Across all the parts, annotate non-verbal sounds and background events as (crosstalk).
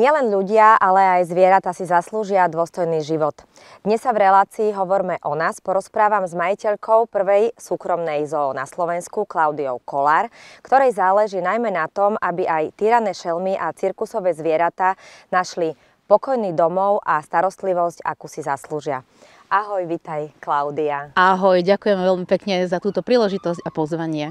Nielen ľudia, ale aj zvieratá si zaslúžia dôstojný život. Dnes sa v relácii Hovorme o nás porozprávam s majiteľkou prvej súkromnej zoo na Slovensku, Klaudiou Kolár, ktorej záleží najmä na tom, aby aj tyrané šelmy a cirkusové zvieratá našli pokojný domov a starostlivosť, akú si zaslúžia. Ahoj, vitaj, Klaudia. Ahoj, ďakujem veľmi pekne za túto príležitosť a pozvanie.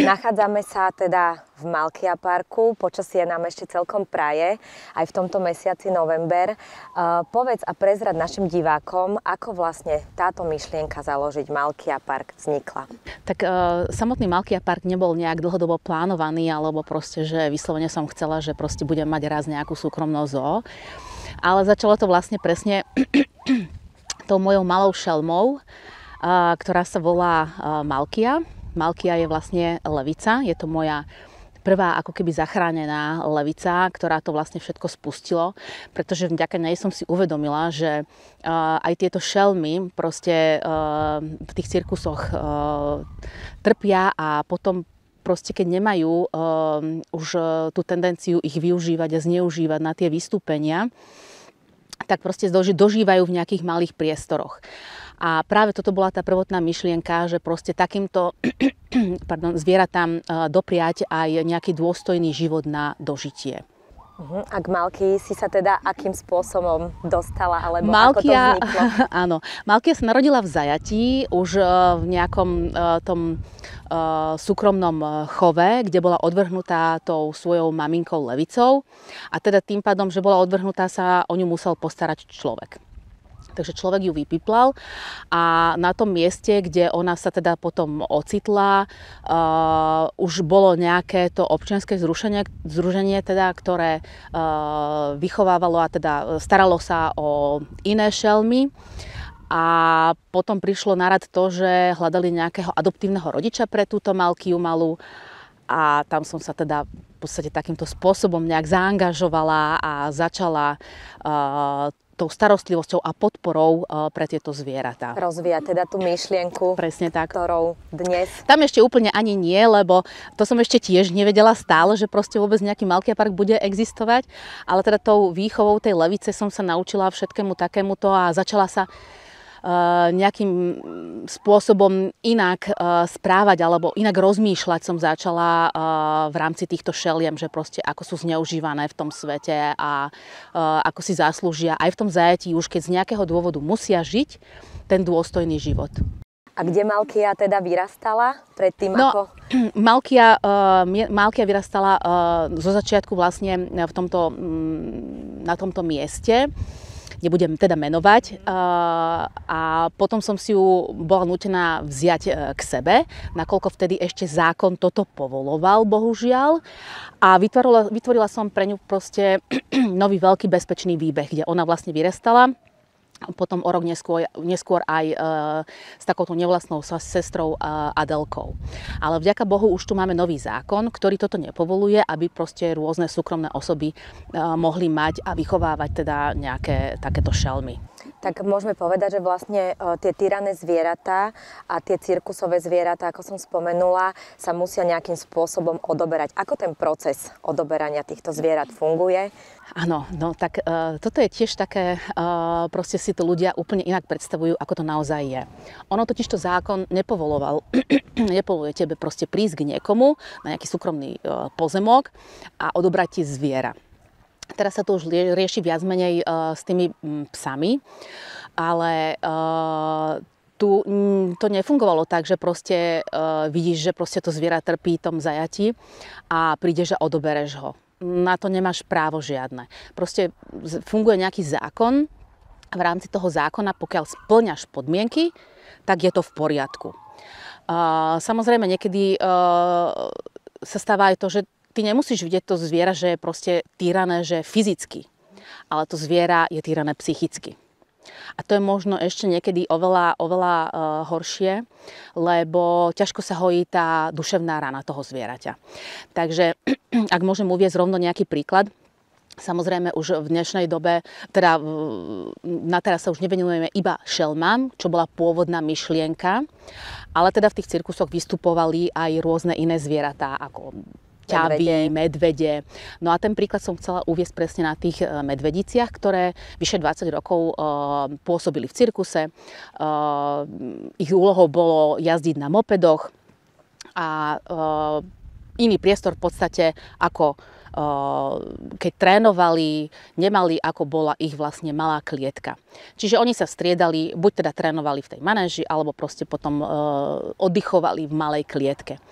Nachádzame sa teda v Malkia parku, počasie nám ešte celkom praje, aj v tomto mesiaci november. Uh, povedz a prezrad našim divákom, ako vlastne táto myšlienka založiť Malkia park vznikla. Tak uh, samotný Malkia park nebol nejak dlhodobo plánovaný, alebo proste, že vyslovene som chcela, že proste budem mať raz nejakú súkromnú zoo. Ale začalo to vlastne presne tou mojou malou šelmou, ktorá sa volá Malkia. Malkia je vlastne levica, je to moja prvá ako keby zachránená levica, ktorá to vlastne všetko spustilo, pretože vďaka nej som si uvedomila, že aj tieto šelmy proste v tých cirkusoch trpia a potom proste keď nemajú už tú tendenciu ich využívať a zneužívať na tie vystúpenia, tak proste dožívajú v nejakých malých priestoroch. A práve toto bola tá prvotná myšlienka, že proste takýmto (clears throat) pardon, zvieratám e, dopriať aj nejaký dôstojný život na dožitie. Uh-huh. Mhm. A k Malky si sa teda akým spôsobom dostala, alebo Malkia, ako to vzniklo? (laughs) Áno, Malkia sa narodila v Zajatí, už e, v nejakom e, tom e, súkromnom chove, kde bola odvrhnutá tou svojou maminkou Levicou. A teda tým pádom, že bola odvrhnutá, sa o ňu musel postarať človek. Takže človek ju vypiplal a na tom mieste, kde ona sa teda potom ocitla, uh, už bolo nejaké to občianske zrušenie, zruženie, teda, ktoré uh, vychovávalo a teda staralo sa o iné šelmy. A potom prišlo na rad to, že hľadali nejakého adoptívneho rodiča pre túto Malkiu malú a tam som sa teda v podstate takýmto spôsobom nejak zaangažovala a začala uh, tou starostlivosťou a podporou eh, pre tieto zvieratá. Rozvíja teda tú myšlienku, Presne tak. ktorou dnes... Tam ešte úplne ani nie, lebo to som ešte tiež nevedela stále, že proste vôbec nejaký malký park bude existovať, ale teda tou výchovou tej levice som sa naučila všetkému takémuto a začala sa Eh, nejakým spôsobom inak eh, správať alebo inak rozmýšľať som začala eh, v rámci týchto šeliem, že proste ako sú zneužívané v tom svete a ako si zaslúžia aj v tom zajatí už keď z nejakého dôvodu musia žiť ten dôstojný život. A kde Malkia teda vyrastala predtým no, ako? (clears throat) Malkia, Malkia vyrastala zo začiatku vlastne v tomto, mm, na tomto mieste nebudem teda menovať. Eh, a potom som si ju bola nutená vziať eh, k sebe, nakoľko vtedy ešte zákon toto povoloval, bohužiaľ. A vytvorila, vytvorila som pre ňu proste (clears throat) nový veľký bezpečný výbeh, kde ona vlastne vyrastala potom o rok neskôr, neskôr aj e, s takouto nevlastnou sestrou e, Adelkou. Ale vďaka Bohu už tu máme nový zákon, ktorý toto nepovoluje, aby proste rôzne súkromné osoby e, mohli mať a vychovávať teda nejaké takéto šelmy tak môžeme povedať, že vlastne e, tie tyrané zvieratá a tie cirkusové zvieratá, ako som spomenula, sa musia nejakým spôsobom odoberať. Ako ten proces odoberania týchto zvierat funguje? Áno, no tak e, toto je tiež také, e, proste si to ľudia úplne inak predstavujú, ako to naozaj je. Ono totiž to zákon nepovoloval, (clears throat) nepovoluje tebe proste prísť k niekomu na nejaký súkromný e, pozemok a odobrať ti zviera. Teraz sa to už rieši viac menej e, s tými psami, ale e, tu to nefungovalo tak, že proste e, vidíš, že proste to zviera trpí tom zajati a prídeš a odobereš ho. Na to nemáš právo žiadne. Proste funguje nejaký zákon, a v rámci toho zákona, pokiaľ splňaš podmienky, tak je to v poriadku. samozrejme, niekedy sa stáva aj to, že ty nemusíš vidieť to zviera, že je proste týrané, že fyzicky, ale to zviera je týrané psychicky. A to je možno ešte niekedy oveľa, oveľa e, horšie, lebo ťažko sa hojí tá duševná rana toho zvieraťa. Takže (clears throat) ak môžem uvieť rovno nejaký príklad, Samozrejme už v dnešnej dobe, teda na teraz sa už nevenujeme iba šelmám, čo bola pôvodná myšlienka, ale teda v tých cirkusoch vystupovali aj rôzne iné zvieratá, ako ťavy, medvede. No a ten príklad som chcela uviesť presne na tých eh, medvediciach, ktoré vyše 20 rokov eh, pôsobili v cirkuse. Eh, ich úlohou bolo jazdiť na mopedoch a iný priestor v podstate ako Eh, keď trénovali, nemali ako bola ich vlastne malá klietka. Čiže oni sa striedali, buď teda trénovali v tej manéži, alebo proste potom eh, oddychovali v malej klietke.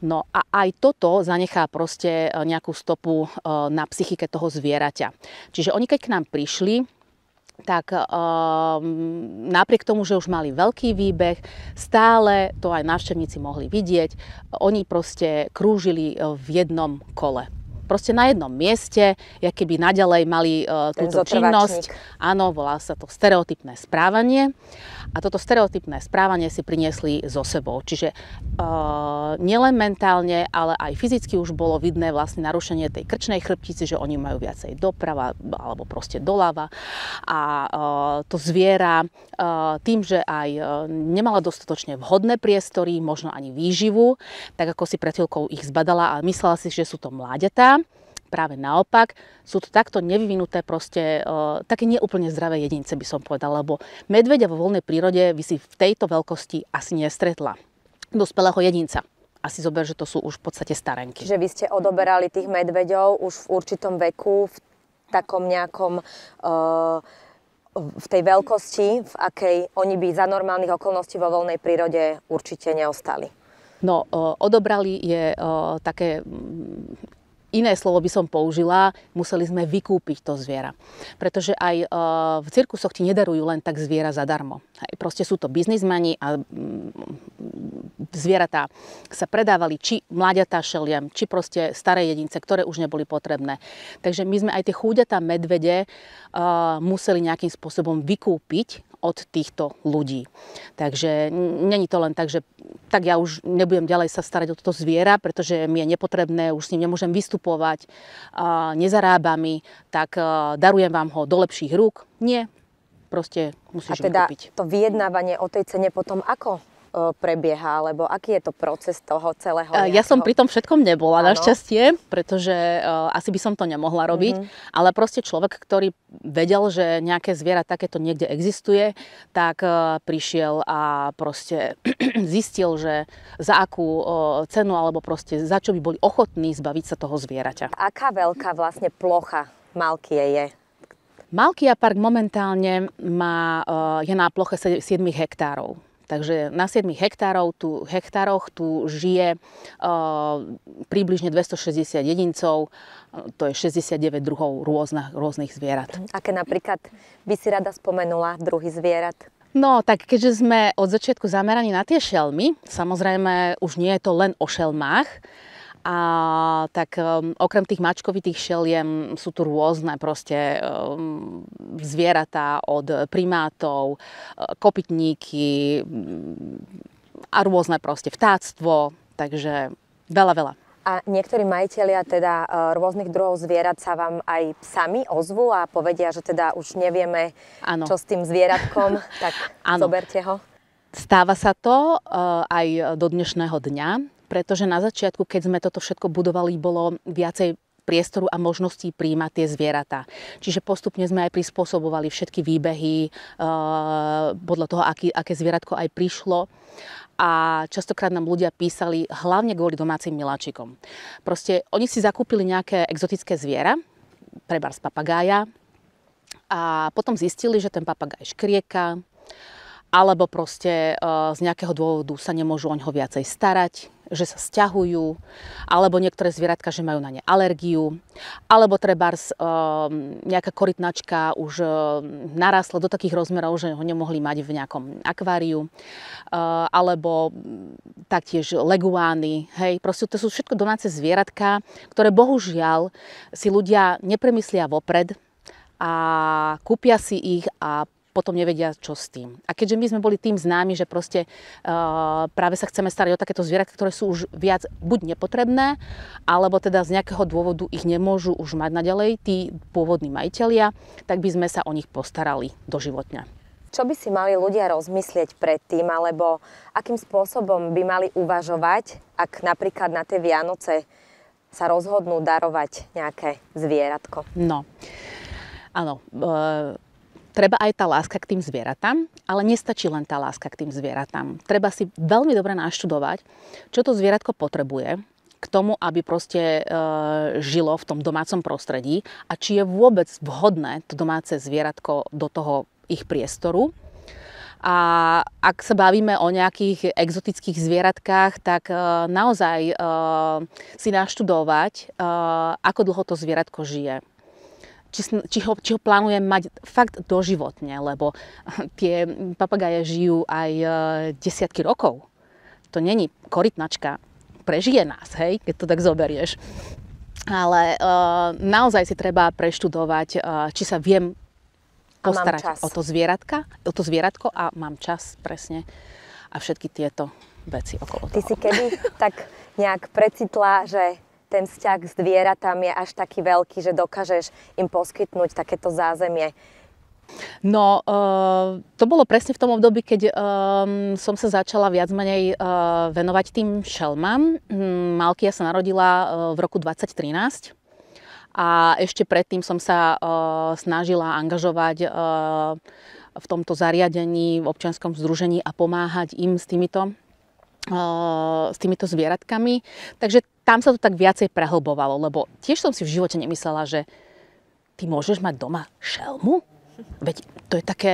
No a aj toto zanechá proste eh, nejakú stopu na psychike toho zvieraťa. Čiže oni keď k nám prišli, tak um, napriek tomu, že už mali veľký výbeh, stále to aj návštevníci mohli vidieť, oni proste krúžili v jednom kole proste na jednom mieste, ja keby naďalej mali e, túto činnosť. Áno, volá sa to stereotypné správanie. A toto stereotypné správanie si priniesli so sebou. Čiže e, nielen mentálne, ale aj fyzicky už bolo vidné vlastne narušenie tej krčnej chrbtice, že oni majú viacej doprava alebo proste doľava. A e, to zviera e, tým, že aj e, nemala dostatočne vhodné priestory, možno ani výživu, tak ako si pred chvíľkou ich zbadala a myslela si, že sú to mláďatá, Práve naopak, sú to takto nevyvinuté proste, e, také neúplne zdravé jedince by som povedala, lebo medvedia vo voľnej prírode by si v tejto veľkosti asi nestretla. Dospelého jedinca asi zober, že to sú už v podstate starenky. Že vy ste odoberali tých medveďov už v určitom veku, v takom nejakom... Uh, v tej veľkosti, v akej oni by za normálnych okolností vo voľnej prírode určite neostali. No, e, odobrali je také iné slovo by som použila, museli sme vykúpiť to zviera. Pretože aj e, v cirkusoch ti nedarujú len tak zviera zadarmo. proste sú to biznismani a mm, zvieratá sa predávali či mláďatá šeliem, či proste staré jedince, ktoré už neboli potrebné. Takže my sme aj tie chúďatá medvede e, museli nejakým spôsobom vykúpiť od týchto ľudí. Takže není to len tak, že tak ja už nebudem ďalej sa starať o toto zviera, pretože mi je nepotrebné, už s ním nemôžem vystupovať, nezarába mi, tak darujem vám ho do lepších rúk. Nie, proste musíš A teda kúpiť. to vyjednávanie o tej cene potom ako prebieha, alebo aký je to proces toho celého? Nejakého? Ja som pri tom všetkom nebola, ano. našťastie, pretože uh, asi by som to nemohla robiť, mm-hmm. ale proste človek, ktorý vedel, že nejaké zviera takéto niekde existuje, tak uh, prišiel a proste (clears throat) zistil, že za akú uh, cenu, alebo proste za čo by boli ochotní zbaviť sa toho zvieraťa. Aká veľká vlastne plocha Malkie je? Malkia park momentálne má, e, je na ploche 7 hektárov. Takže na 7 hektárov, tu, hektároch tu žije e, približne 260 jedincov, e, to je 69 druhov rôzna, rôznych zvierat. Aké napríklad by si rada spomenula druhý zvierat? No, tak keďže sme od začiatku zameraní na tie šelmy, samozrejme už nie je to len o šelmách, a tak um, okrem tých mačkovitých šeliem sú tu rôzne proste um, zvieratá od primátov, uh, kopytníky mm, a rôzne proste vtáctvo, takže veľa, veľa. A niektorí majiteľia teda uh, rôznych druhov zvierat sa vám aj sami ozvú a povedia, že teda už nevieme, ano. čo s tým zvieratkom, (laughs) tak ano. zoberte ho. Stáva sa to uh, aj do dnešného dňa pretože na začiatku, keď sme toto všetko budovali, bolo viacej priestoru a možností príjmať tie zvieratá. Čiže postupne sme aj prispôsobovali všetky výbehy e, podľa toho, aký, aké zvieratko aj prišlo. A častokrát nám ľudia písali hlavne kvôli domácim miláčikom. Proste oni si zakúpili nejaké exotické zviera, prebar z papagája, a potom zistili, že ten papagáj škrieka, alebo proste e, z nejakého dôvodu sa nemôžu o ňoho viacej starať, že sa stiahujú, alebo niektoré zvieratka, že majú na ne alergiu, alebo treba e, ehm, nejaká korytnačka už e, narastla do takých rozmerov, že ho nemohli mať v nejakom akváriu, e, alebo taktiež leguány, hej, proste to sú všetko domáce zvieratka, ktoré bohužiaľ si ľudia nepremyslia vopred, a kúpia si ich a potom nevedia, čo s tým. A keďže my sme boli tým známi, že proste uh, práve sa chceme starať o takéto zvieratá, ktoré sú už viac buď nepotrebné, alebo teda z nejakého dôvodu ich nemôžu už mať naďalej tí pôvodní majiteľia, tak by sme sa o nich postarali doživotne. Čo by si mali ľudia rozmyslieť predtým, alebo akým spôsobom by mali uvažovať, ak napríklad na tie Vianoce sa rozhodnú darovať nejaké zvieratko? No, áno, e- treba aj tá láska k tým zvieratám, ale nestačí len tá láska k tým zvieratám. Treba si veľmi dobre naštudovať, čo to zvieratko potrebuje k tomu, aby proste e, žilo v tom domácom prostredí a či je vôbec vhodné to domáce zvieratko do toho ich priestoru. A ak sa bavíme o nejakých exotických zvieratkách, tak e, naozaj e, si naštudovať, e, ako dlho to zvieratko žije či, či, ho, či ho plánujem mať fakt doživotne, lebo (laughs) tie papagaje žijú aj e, desiatky rokov. To není korytnačka, prežije nás, hej, keď to tak zoberieš. Ale uh, naozaj si treba preštudovať, uh, či sa viem postarať o to, zvieratka, o to zvieratko a mám čas presne a všetky tieto veci okolo toho. Ty si kedy tak nejak precitla, že ten vzťah s zvieratami je až taký veľký, že dokážeš im poskytnúť takéto zázemie. No, eh, to bolo presne v tom období, keď eh, som sa začala viac menej eh, venovať tým šelmám. Mm, Malkia sa narodila v roku 2013 a ešte predtým som sa snažila angažovať v tomto zariadení, v občianskom združení a pomáhať im s týmito s týmito zvieratkami. Takže tam sa to tak viacej prehlbovalo, lebo tiež som si v živote nemyslela, že ty môžeš mať doma šelmu? Veď to je také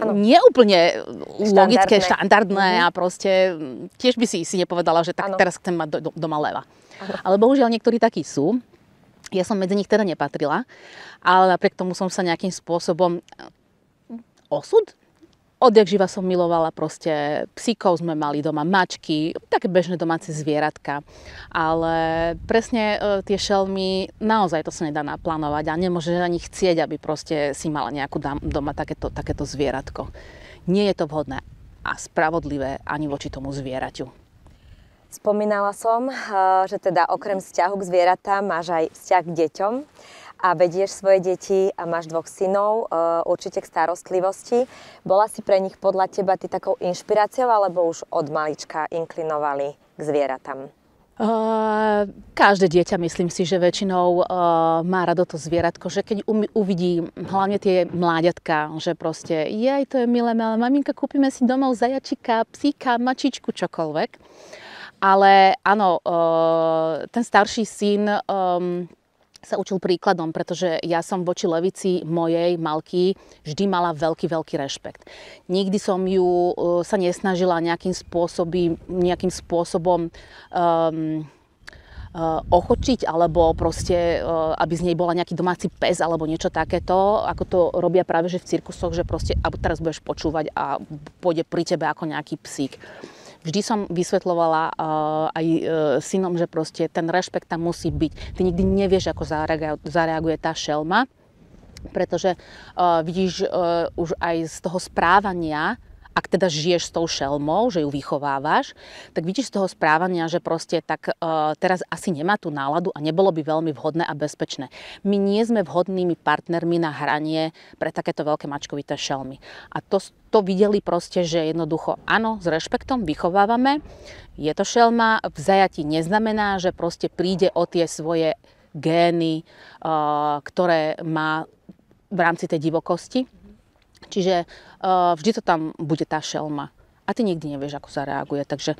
ano. neúplne štandardné. logické, štandardné mm-hmm. a proste tiež by si si nepovedala, že tak ano. teraz chcem mať do, do, doma leva. Ano. Ale bohužiaľ niektorí takí sú. Ja som medzi nich teda nepatrila, ale napriek tomu som sa nejakým spôsobom osud odjak živa som milovala proste psíkov, sme mali doma mačky, také bežné domáce zvieratka. Ale presne e, tie šelmy, naozaj to sa nedá naplánovať a nemôže ani chcieť, aby proste si mala nejakú doma takéto, takéto zvieratko. Nie je to vhodné a spravodlivé ani voči tomu zvieraťu. Spomínala som, e, že teda okrem vzťahu k zvieratám máš aj vzťah k deťom a vedieš svoje deti a máš dvoch synov, e, určite k starostlivosti. Bola si pre nich podľa teba ty takou inšpiráciou alebo už od malička inklinovali k zvieratám? Uh, každé dieťa, myslím si, že väčšinou uh, má rado to zvieratko, že keď um, uvidí hlavne tie mláďatka, že proste, jej to je milé, ale maminka, kúpime si domov zajačika, psíka, mačičku, čokoľvek. Ale áno, uh, ten starší syn um, sa učil príkladom, pretože ja som voči levici mojej Malky vždy mala veľký, veľký rešpekt. Nikdy som ju e, sa nesnažila nejakým, spôsobí, nejakým spôsobom um, ochočiť alebo proste, e, aby z nej bola nejaký domáci pes alebo niečo takéto, ako to robia práve že v cirkusoch, že proste, teraz budeš počúvať a pôjde pri tebe ako nejaký psík vždy som vysvetlovala eh, aj eh, synom, že proste ten rešpekt tam musí byť. Ty nikdy nevieš, ako zareaguje tá šelma, pretože uh, vidíš uh, už aj z toho správania, ak teda žiješ s tou šelmou, že ju vychovávaš, tak vidíš z toho správania, že proste tak e, teraz asi nemá tú náladu a nebolo by veľmi vhodné a bezpečné. My nie sme vhodnými partnermi na hranie pre takéto veľké mačkovité šelmy. A to, to videli proste, že jednoducho áno, s rešpektom vychovávame, je to šelma, v zajati neznamená, že proste príde o tie svoje gény, e, ktoré má v rámci tej divokosti Čiže uh, vždy to tam bude tá šelma. A ty nikdy nevieš, ako zareaguje. Takže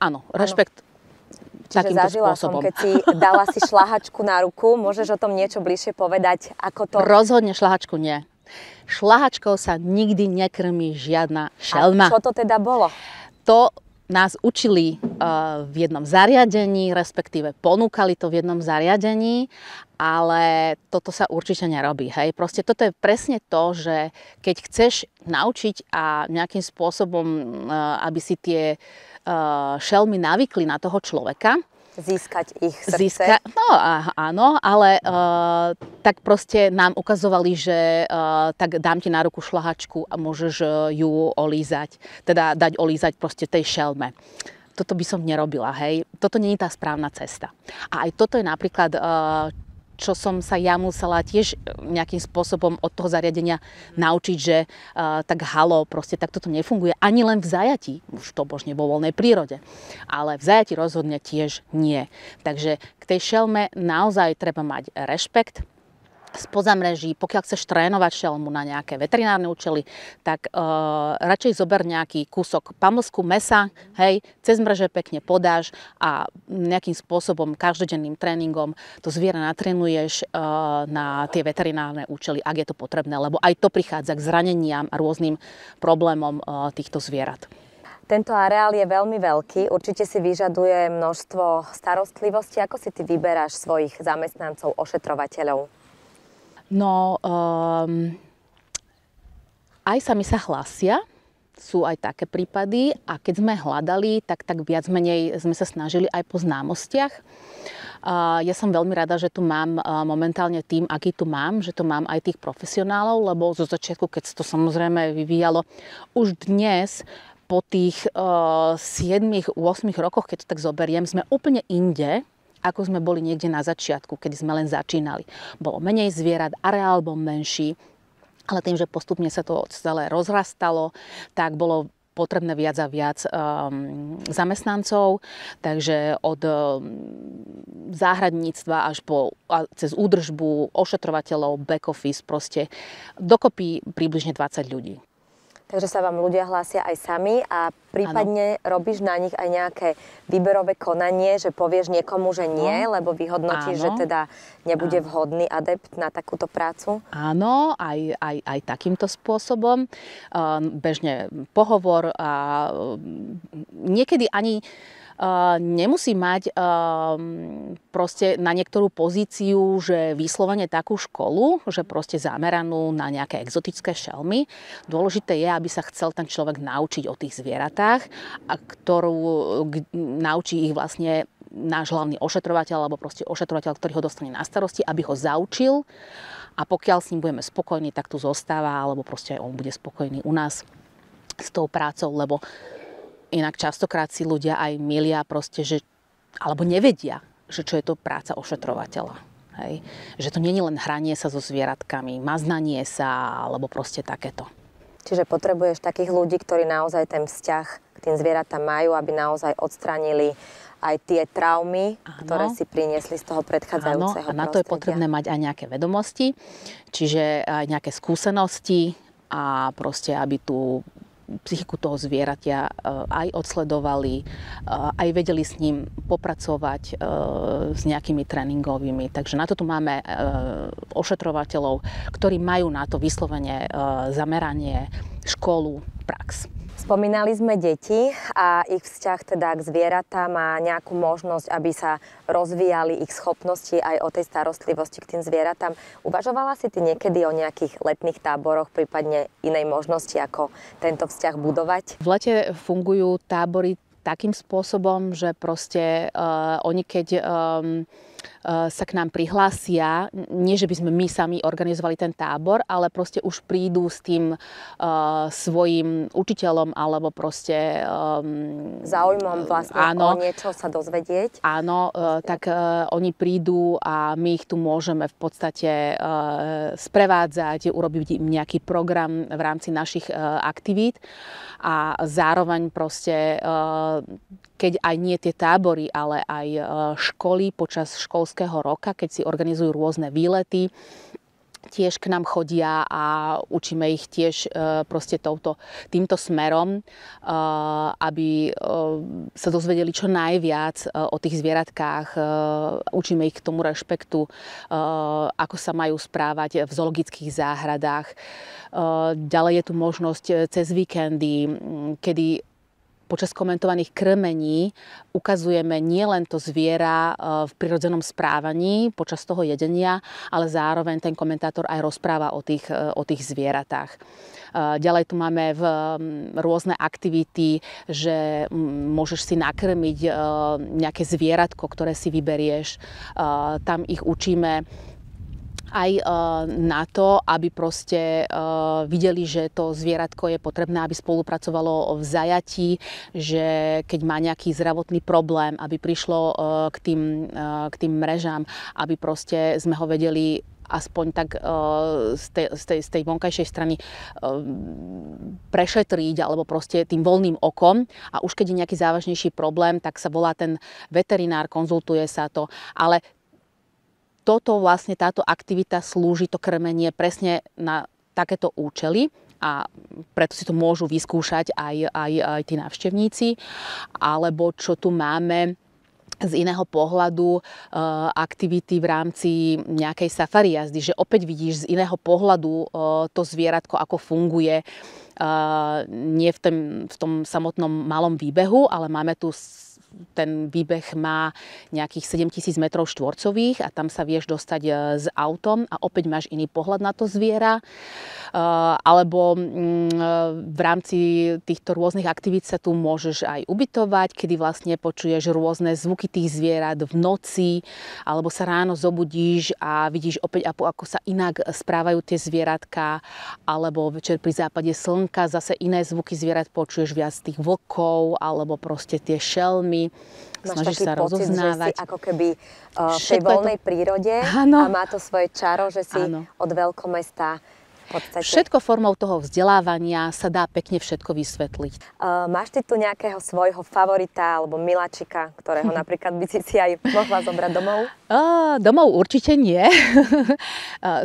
áno, rešpekt Čiže takýmto zažila spôsobom. som, keď si dala si šlahačku na ruku. Môžeš o tom niečo bližšie povedať, ako to... Rozhodne šlahačku nie. Šlahačkou sa nikdy nekrmí žiadna šelma. A čo to teda bolo? To nás učili eh, v jednom zariadení, respektíve ponúkali to v jednom zariadení, ale toto sa určite nerobí. Hej. Proste toto je presne to, že keď chceš naučiť a nejakým spôsobom, eh, aby si tie eh, šelmy navykli na toho človeka, získať ich srdce. Získa, no áno, ale uh, tak proste nám ukazovali, že uh, tak dám ti na ruku šlahačku a môžeš eh, ju olízať, teda dať olízať proste tej šelme toto by som nerobila, hej. Toto nie je tá správna cesta. A aj toto je napríklad, čo som sa ja musela tiež e, nejakým spôsobom od toho zariadenia mhm. naučiť, že uh, tak halo, proste takto to nefunguje. Ani len v zajati, už to božne vo voľnej prírode, ale v zajati rozhodne tiež nie. Takže k tej šelme naozaj treba mať rešpekt, spoza mreží, pokiaľ chceš trénovať šelmu na nejaké veterinárne účely, tak e, radšej zober nejaký kúsok pamlsku mesa, hej, cez mreže pekne podáš a nejakým spôsobom, každodenným tréningom to zviera natrenuješ e, eh, na tie veterinárne účely, ak je to potrebné, lebo aj to prichádza k zraneniam a rôznym problémom e, týchto zvierat. Tento areál je veľmi veľký, určite si vyžaduje množstvo starostlivosti. Ako si ty vyberáš svojich zamestnancov, ošetrovateľov? No, um, aj sami sa hlásia, sú aj také prípady a keď sme hľadali, tak, tak viac menej sme sa snažili aj po známostiach. Ja som veľmi rada, že tu mám e, momentálne tým, aký tu mám, že tu mám aj tých profesionálov, lebo zo začiatku, keď sa to samozrejme vyvíjalo, už dnes po tých 7-8 e, rokoch, keď to tak zoberiem, sme úplne inde, ako sme boli niekde na začiatku, keď sme len začínali. Bolo menej zvierat, areál bol menší, ale tým, že postupne sa to celé rozrastalo, tak bolo potrebné viac a viac um, zamestnancov, takže od um, záhradníctva až po, a cez údržbu, ošetrovateľov, back office, proste dokopy približne 20 ľudí. Takže sa vám ľudia hlásia aj sami a prípadne ano. robíš na nich aj nejaké výberové konanie, že povieš niekomu, že nie, lebo vyhodnotíš, ano. že teda nebude ano. vhodný adept na takúto prácu? Áno, aj, aj, aj takýmto spôsobom. Ehm, bežne pohovor a mm, niekedy ani Eh, nemusí mať ehm, proste na niektorú pozíciu, že vyslovene takú školu, že proste zameranú na nejaké exotické šelmy. Dôležité je, aby sa chcel ten človek naučiť o tých zvieratách, a ktorú naučí ich vlastne náš hlavný ošetrovateľ alebo proste ošetrovateľ, ktorý ho dostane na starosti, aby ho zaučil a pokiaľ s ním budeme spokojní, tak tu zostáva alebo proste aj on bude spokojný u nás s tou prácou, lebo Inak častokrát si ľudia aj milia proste, že, alebo nevedia, že čo je to práca ošetrovateľa. Hej. Že to není len hranie sa so zvieratkami, maznanie sa alebo proste takéto. Čiže potrebuješ takých ľudí, ktorí naozaj ten vzťah k tým zvieratám majú, aby naozaj odstranili aj tie traumy, ano. ktoré si priniesli z toho predchádzajúceho ano. a na to je potrebné mať aj nejaké vedomosti, čiže aj nejaké skúsenosti a proste, aby tu psychiku toho zvieratia e, aj odsledovali, e, aj vedeli s ním popracovať e, s nejakými tréningovými. Takže na to tu máme ošetrovateľov, ktorí majú na to vyslovene zameranie, školu, prax. Spomínali sme deti a ich vzťah teda k zvieratám má nejakú možnosť, aby sa rozvíjali ich schopnosti aj o tej starostlivosti k tým zvieratám. Uvažovala si ty niekedy o nejakých letných táboroch, prípadne inej možnosti, ako tento vzťah budovať? V lete fungujú tábory takým spôsobom, že proste uh, oni keď um, Eh, sa k nám prihlásia. Nie, že by sme my sami organizovali ten tábor, ale proste už prídu s tým uh, svojim učiteľom alebo proste... Um, vlastne áno, o niečo sa dozvedieť. Áno, uh, tak uh, oni prídu a my ich tu môžeme v podstate uh, sprevádzať, urobiť im nejaký program v rámci našich uh, aktivít a zároveň proste, uh, keď aj nie tie tábory, ale aj uh, školy počas školského školského roka, keď si organizujú rôzne výlety, tiež k nám chodia a učíme ich tiež e, proste touto, týmto smerom, e, aby e, sa dozvedeli čo najviac o tých zvieratkách. Učíme ich k tomu rešpektu, ako sa majú správať v zoologických záhradách. Ďalej je tu možnosť cez víkendy, kedy počas komentovaných krmení ukazujeme nielen to zviera e, v prirodzenom správaní počas toho jedenia, ale zároveň ten komentátor aj rozpráva o tých, e, o tých zvieratách. E, ďalej tu máme v rôzne aktivity, že môžeš si nakrmiť nejaké zvieratko, ktoré si vyberieš. Tam ich učíme aj eh, na to, aby proste eh, videli, že to zvieratko je potrebné, aby spolupracovalo v zajatí, že keď má nejaký zdravotný problém, aby prišlo eh, k tým, k tým mrežám, aby proste sme ho vedeli aspoň tak uh, z, tej, z, tej, z tej vonkajšej strany uh, prešetriť alebo proste tým voľným okom. A už keď je nejaký závažnejší problém, tak sa volá ten veterinár, konzultuje sa to. Ale toto vlastne táto aktivita slúži, to krmenie presne na takéto účely a preto si to môžu vyskúšať aj, aj, aj tí návštevníci. Alebo čo tu máme, z iného pohľadu e, aktivity v rámci nejakej safari jazdy, že opäť vidíš z iného pohľadu e, to zvieratko, ako funguje, e, nie v tom, v tom samotnom malom výbehu, ale máme tu ten výbeh má nejakých 7000 m štvorcových a tam sa vieš dostať e, s autom a opäť máš iný pohľad na to zviera. E, alebo mm, e, v rámci týchto rôznych aktivít sa tu môžeš aj ubytovať, kedy vlastne počuješ rôzne zvuky tých zvierat v noci, alebo sa ráno zobudíš a vidíš opäť, ako sa inak správajú tie zvieratka, alebo večer pri západe slnka zase iné zvuky zvierat počuješ viac tých vlkov, alebo proste tie šelmy, Máš snažíš taký sa pocit, rozoznávať. Že si ako keby uh, v tej voľnej to... prírode ano. a má to svoje čaro, že si ano. od veľkomesta podstate. Všetko formou toho vzdelávania sa dá pekne všetko vysvetliť. Uh, máš ty tu nejakého svojho favorita alebo miláčika, ktorého (laughs) napríklad by si si aj mohla zobrať domov? Uh, domov určite nie. (laughs)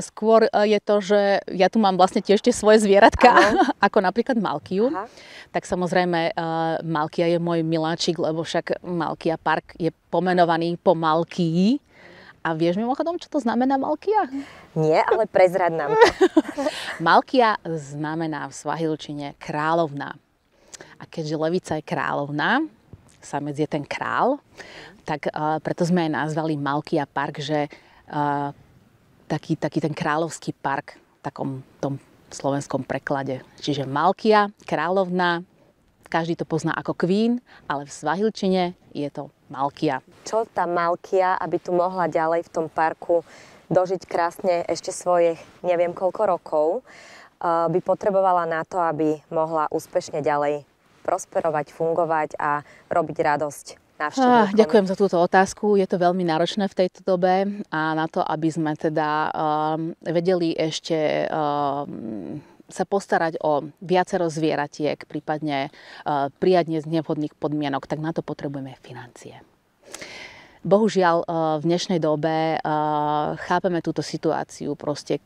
skôr je to, že ja tu mám vlastne tiež tie svoje zvieratka, Aho. (laughs) ako napríklad Malkiu. Aha. Tak samozrejme uh, Malkia je môj miláčik, lebo však Malkia park je pomenovaný po Malkii, a vieš mimochodom, čo to znamená Malkia? Nie, ale prezrad nám to. (laughs) Malkia znamená v svahilčine královna. A keďže levica je královna, samec je ten král, tak uh, preto sme aj nazvali Malkia park, že uh, taký, taký ten královský park v takom tom slovenskom preklade. Čiže Malkia, královna, každý to pozná ako Queen, ale v svahilčine je to Malkia. Čo tá Malkia, aby tu mohla ďalej v tom parku dožiť krásne ešte svojich neviem koľko rokov, eh, by potrebovala na to, aby mohla úspešne ďalej prosperovať, fungovať a robiť radosť Ah, ďakujem za túto otázku. Je to veľmi náročné v tejto dobe a na to, aby sme teda um, vedeli ešte um, sa postarať o viacero zvieratiek, prípadne e, prijadne z nevhodných podmienok, tak na to potrebujeme financie. Bohužiaľ, e, v dnešnej dobe e, chápeme túto situáciu proste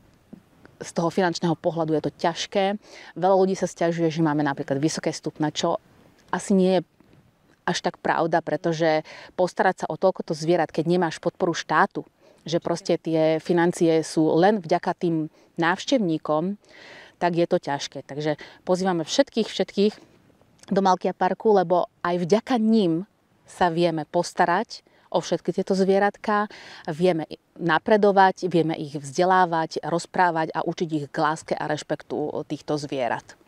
z toho finančného pohľadu je to ťažké. Veľa ľudí sa stiažuje, že máme napríklad vysoké stupne, čo asi nie je až tak pravda, pretože postarať sa o toľkoto zvierat, keď nemáš podporu štátu, že proste tie financie sú len vďaka tým návštevníkom, tak je to ťažké. Takže pozývame všetkých, všetkých do Malkia parku, lebo aj vďaka ním sa vieme postarať o všetky tieto zvieratka, vieme napredovať, vieme ich vzdelávať, rozprávať a učiť ich k láske a rešpektu týchto zvierat.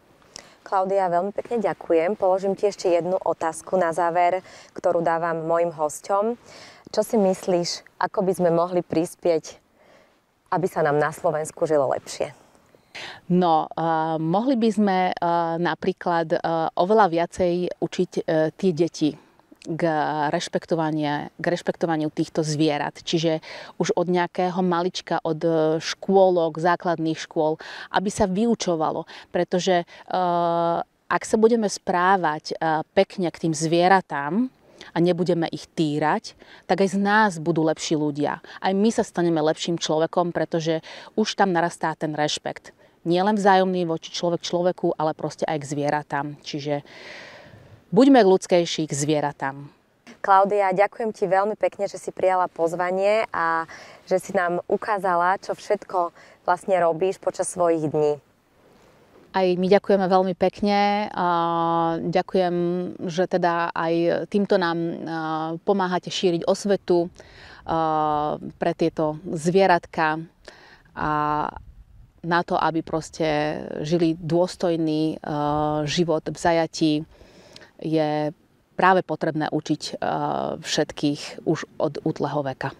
Klaudia, veľmi pekne ďakujem. Položím ti ešte jednu otázku na záver, ktorú dávam mojim hosťom. Čo si myslíš, ako by sme mohli prispieť, aby sa nám na Slovensku žilo lepšie? No, uh, mohli by sme uh, napríklad uh, oveľa viacej učiť uh, tie deti k, k rešpektovaniu týchto zvierat. Čiže už od nejakého malička, od e, škôlok, základných škôl, aby sa vyučovalo. Pretože uh, ak sa budeme správať pekne k tým zvieratám a nebudeme ich týrať, tak aj z nás budú lepší ľudia. Aj my sa staneme lepším človekom, pretože už tam narastá ten rešpekt nielen vzájomný voči človek človeku, ale proste aj k zvieratám. Čiže buďme ľudskejší k zvieratám. Klaudia, ďakujem ti veľmi pekne, že si prijala pozvanie a že si nám ukázala, čo všetko vlastne robíš počas svojich dní. Aj my ďakujeme veľmi pekne. Ďakujem, že teda aj týmto nám pomáhate šíriť osvetu pre tieto zvieratka a na to, aby proste žili dôstojný eh, život v zajatí, je práve potrebné učiť eh, všetkých už od útleho veka.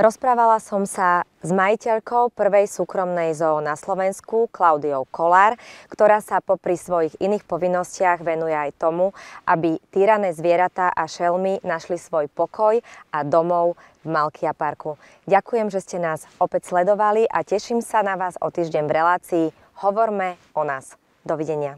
Rozprávala som sa s majiteľkou prvej súkromnej zoo na Slovensku, Klaudiou Kolár, ktorá sa popri svojich iných povinnostiach venuje aj tomu, aby týrané zvieratá a šelmy našli svoj pokoj a domov v Malkia parku. Ďakujem, že ste nás opäť sledovali a teším sa na vás o týždeň v relácii Hovorme o nás. Dovidenia.